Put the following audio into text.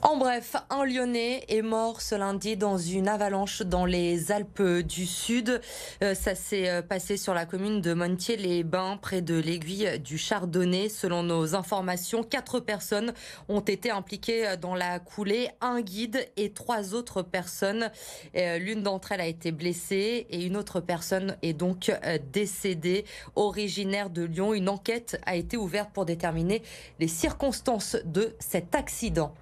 En bref, un Lyonnais est mort ce lundi dans une avalanche dans les Alpes du Sud. Euh, ça s'est euh, passé sur la commune de Montier-les-Bains, près de l'aiguille du Chardonnay. Selon nos informations, quatre personnes ont été impliquées euh, dans la coulée, un guide et trois autres personnes. L'une d'entre elles a été blessée et une autre personne est donc décédée. Originaire de Lyon, une enquête a été ouverte pour déterminer les circonstances de cet accident.